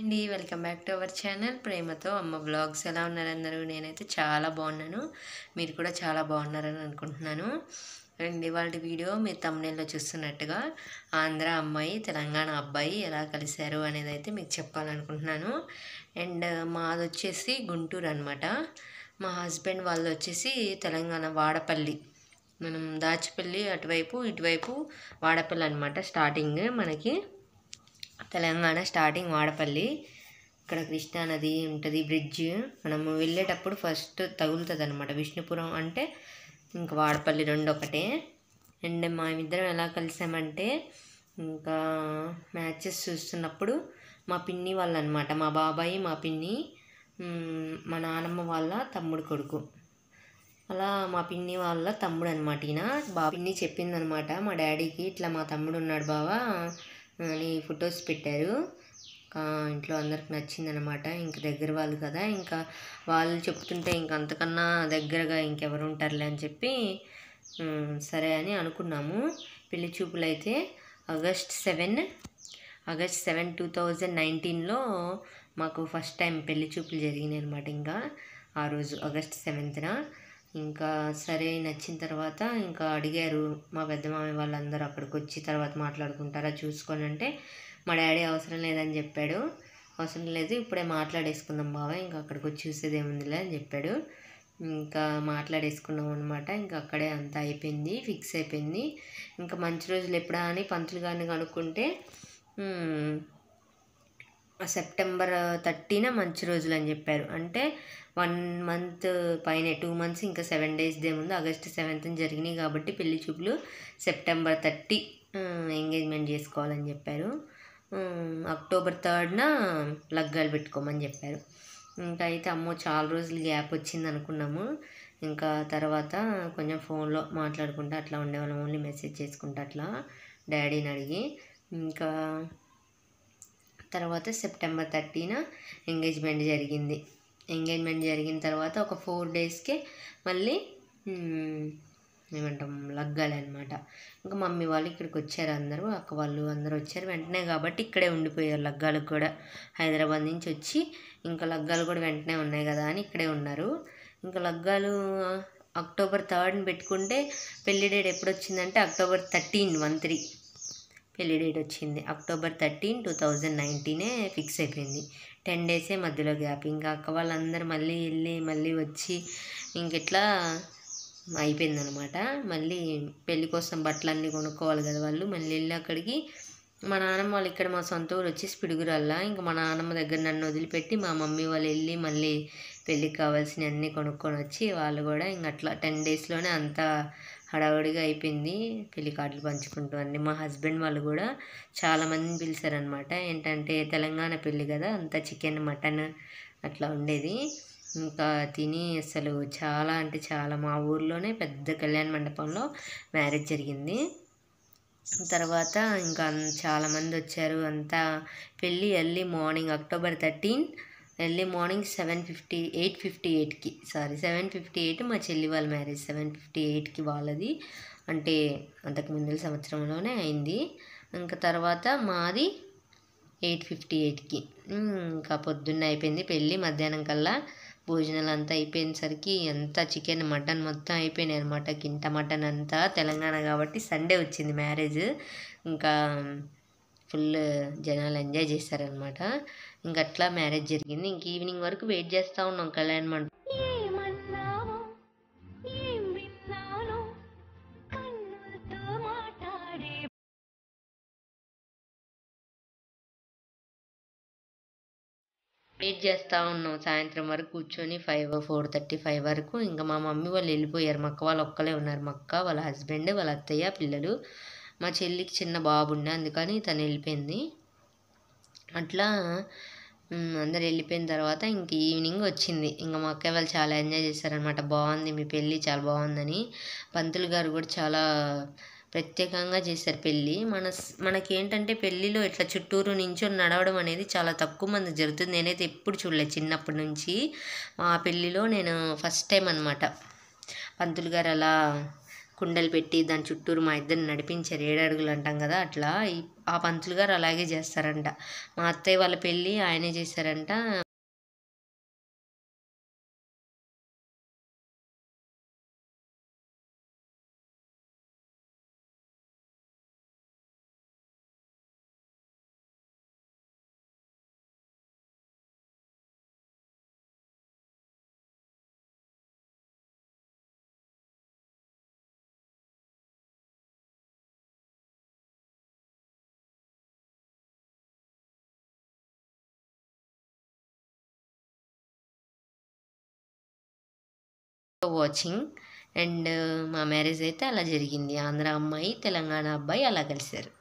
అండి welcome back to our channel ప్రేమతో అమ్మ బ్లాగ్స్ ఎలా ఉన్నారు అందరూ నేనైతే చాలా బాగున్నాను మీరు కూడా చాలా బాగున్నారని అనుకుంటున్నాను అండ్ ఇవాళ వీడియో మీరు తమ్నేల్లో చూస్తున్నట్టుగా ఆంధ్ర అమ్మాయి తెలంగాణ అబ్బాయి ఎలా కలిశారు అనేది అయితే మీకు చెప్పాలనుకుంటున్నాను అండ్ మాది వచ్చేసి గుంటూరు అనమాట మా హస్బెండ్ వాళ్ళు వచ్చేసి తెలంగాణ వాడపల్లి మనం దాచిపల్లి అటువైపు ఇటువైపు వాడపల్లి అనమాట స్టార్టింగ్ మనకి తెలంగాణ స్టార్టింగ్ వాడపల్లి ఇక్కడ కృష్ణానది ఉంటుంది బ్రిడ్జ్ మనము వెళ్ళేటప్పుడు ఫస్ట్ తగులుతుంది అనమాట విష్ణుపురం అంటే ఇంకా వాడపల్లి రెండు ఒకటే అండ్ మా ఇద్దరం ఎలా కలిసామంటే ఇంకా మ్యాచెస్ చూస్తున్నప్పుడు మా పిన్ని వాళ్ళు అనమాట మా బాబాయి మా పిన్ని మా నానమ్మ వాళ్ళ తమ్ముడు కొడుకు అలా మా పిన్ని వాళ్ళ తమ్ముడు అనమాట ఈయన బాబా పిన్ని చెప్పిందనమాట మా డాడీకి ఇట్లా మా తమ్ముడు ఉన్నాడు బాబా ఈ ఫొటోస్ పెట్టారు ఇంట్లో అందరికి నచ్చిందనమాట ఇంక దగ్గర వాళ్ళు కదా ఇంకా వాళ్ళు చెప్తుంటే ఇంక అంతకన్నా దగ్గరగా ఇంకెవరు ఉంటారులే అని చెప్పి సరే అని అనుకున్నాము పెళ్లి చూపులు అయితే August seven August seven two thousand నైన్టీన్లో మాకు ఫస్ట్ టైం పెళ్లి చూపులు జరిగినాయి అనమాట ఇంకా ఆ రోజు ఆగస్ట్ సెవెంత్న ఇంకా సరే నచ్చిన తర్వాత ఇంకా అడిగారు మా పెద్దమామి వాళ్ళందరూ అక్కడికి వచ్చి తర్వాత మాట్లాడుకుంటారా చూసుకొని అంటే మా డాడీ అవసరం లేదని చెప్పాడు అవసరం లేదు ఇప్పుడే మాట్లాడేసుకుందాం బావ ఇంకా అక్కడికి వచ్చి చూసేది ఏముందిలే అని చెప్పాడు ఇంకా మాట్లాడేసుకున్నాం అనమాట ఇంకా అక్కడే అంతా అయిపోయింది ఫిక్స్ అయిపోయింది ఇంకా మంచి రోజులు ఎప్పుడా అని పంతులు గారిని కనుక్కుంటే సెప్టెంబర్ థర్టీన మంచి రోజులు అని చెప్పారు అంటే వన్ మంత్ పైన టూ మంత్స్ ఇంకా సెవెన్ డేస్ డే ముందు ఆగస్ట్ సెవెంత్ జరిగినాయి కాబట్టి పెళ్లి చూపులు సెప్టెంబర్ థర్టీ ఎంగేజ్మెంట్ చేసుకోవాలని చెప్పారు అక్టోబర్ థర్డ్న లగ్గాలు పెట్టుకోమని చెప్పారు ఇంకా అయితే అమ్మో చాలా రోజులు గ్యాప్ వచ్చింది అనుకున్నాము ఇంకా తర్వాత కొంచెం ఫోన్లో మాట్లాడుకుంటూ అట్లా ఉండేవాళ్ళం ఓన్లీ మెసేజ్ చేసుకుంటూ అట్లా డాడీని అడిగి ఇంకా తర్వాత సెప్టెంబర్ థర్టీన ఎంగేజ్మెంట్ జరిగింది ఎంగేజ్మెంట్ జరిగిన తర్వాత ఒక ఫోర్ డేస్కే మళ్ళీ ఏమంటాం లగ్గాలి అనమాట ఇంకా మమ్మీ వాళ్ళు ఇక్కడికి వచ్చారు అందరూ అక్క వాళ్ళు అందరూ వచ్చారు వెంటనే కాబట్టి ఇక్కడే ఉండిపోయారు లగ్గాలకు కూడా హైదరాబాద్ నుంచి వచ్చి ఇంకా లగ్గాలు కూడా వెంటనే ఉన్నాయి కదా అని ఇక్కడే ఉన్నారు ఇంకా లగ్గాలు అక్టోబర్ థర్డ్ని పెట్టుకుంటే పెళ్లి డేట్ ఎప్పుడు వచ్చిందంటే అక్టోబర్ థర్టీన్ వన్ త్రీ పెళ్లి డేట్ వచ్చింది అక్టోబర్ థర్టీన్ టూ థౌజండ్ నైన్టీనే ఫిక్స్ అయిపోయింది టెన్ డేసే మధ్యలో గ్యాప్ ఇంకా అక్క వాళ్ళందరూ మళ్ళీ వెళ్ళి మళ్ళీ వచ్చి ఇంకెట్లా అయిపోయిందనమాట మళ్ళీ పెళ్ళి కోసం బట్టలు అన్నీ కొనుక్కోవాలి కదా వాళ్ళు మళ్ళీ వెళ్ళి అక్కడికి మా నాన్నమ్మ వాళ్ళు ఇక్కడ మా సొంత ఊరు వచ్చి పిడుగురల్లా ఇంకా మా నాన్నమ్మ దగ్గర నన్ను వదిలిపెట్టి మా మమ్మీ వాళ్ళు వెళ్ళి మళ్ళీ పెళ్ళికి కావాల్సినవి అన్నీ కొనుక్కొని వచ్చి వాళ్ళు కూడా ఇంక అట్లా టెన్ డేస్లోనే అంతా హడావుడిగా అయిపోయింది పెళ్లి కార్డులు పంచుకుంటూ అండి మా హస్బెండ్ వాళ్ళు కూడా చాలామందిని పిలిచారనమాట ఏంటంటే తెలంగాణ పెళ్ళి కదా అంతా చికెన్ మటన్ అట్లా ఉండేది ఇంకా తిని అసలు చాలా అంటే చాలా మా ఊర్లోనే పెద్ద కళ్యాణ మండపంలో మ్యారేజ్ జరిగింది తర్వాత ఇంకా చాలామంది వచ్చారు అంతా పెళ్ళి early morning October thirteen early morning seven fifty eight fifty ఎయిట్కి సారీ సెవెన్ ఫిఫ్టీ ఎయిట్ మా చెల్లి వాళ్ళ మ్యారేజ్ సెవెన్ ఫిఫ్టీ ఎయిట్కి వాళ్ళది అంటే అంతకు ముందు సంవత్సరంలోనే అయింది ఇంకా తర్వాత మాది ఎయిట్ ఫిఫ్టీ ఎయిట్కి ఇంకా పొద్దున్న అయిపోయింది పెళ్ళి మధ్యాహ్నం కల్లా భోజనాలు అంతా అయిపోయినసరికి ఎంత చికెన్ మటన్ మొత్తం అయిపోయినాయి అనమాట కింట మటన్ అంతా తెలంగాణ కాబట్టి సండే వచ్చింది మ్యారేజ్ ఇంకా ఫుల్ జనాలు ఎంజాయ్ చేశారనమాట ఇంక అట్లా మ్యారేజ్ జరిగింది ఇంక ఈవినింగ్ వరకు వెయిట్ చేస్తూ ఉన్నాం కళ్యాణ మండపం వెయిట్ చేస్తూ ఉన్నాం సాయంత్రం వరకు కూర్చొని ఫైవ్ ఫోర్ థర్టీ ఫైవ్ వరకు ఇంకా మా మమ్మీ వాళ్ళు వెళ్ళిపోయారు మక్క వాళ్ళు ఒక్కలే ఉన్నారు మక్క అక్క వాళ్ళ హస్బెండ్ వాళ్ళ అత్తయ్య పిల్లలు మా చెల్లికి చిన్న బాబు ఉండే అందుకని తను వెళ్ళిపోయింది అట్లా అందరు వెళ్ళిపోయిన తర్వాత ఇంక ఈవినింగ్ వచ్చింది ఇంకా మా అక్క వాళ్ళు చాలా ఎంజాయ్ చేశారనమాట బాగుంది మీ పెళ్ళి చాలా బాగుందని పంతులు గారు కూడా చాలా ప్రత్యేకంగా చేశారు పెళ్ళి మన మనకేంటంటే పెళ్ళిలో ఇట్లా చుట్టూరు నించొని నడవడం అనేది చాలా తక్కువ మంది జరుగుతుంది నేనైతే ఎప్పుడు చూడలేదు చిన్నప్పటి నుంచి మా పెళ్ళిలో నేను ఫస్ట్ టైం అనమాట పంతులు గారు అలా కుండలు పెట్టి దాని చుట్టూరు మా ఇద్దరిని నడిపించారు ఏడడుగులు అంటాం కదా అట్లా ఆ పంతులు గారు అలాగే చేస్తారంట మా అత్తయ్య వాళ్ళ పెళ్ళి ఆయనే చేశారంట వాచింగ్ అండ్ uh, మా మ్యారేజ్ అయితే అలా జరిగింది ఆంధ్ర అమ్మాయి తెలంగాణ అబ్బాయి అలా కలిశారు